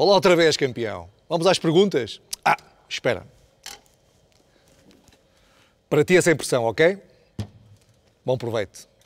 Olá outra vez, campeão. Vamos às perguntas? Ah, espera. Para ti é essa impressão, ok? Bom proveito.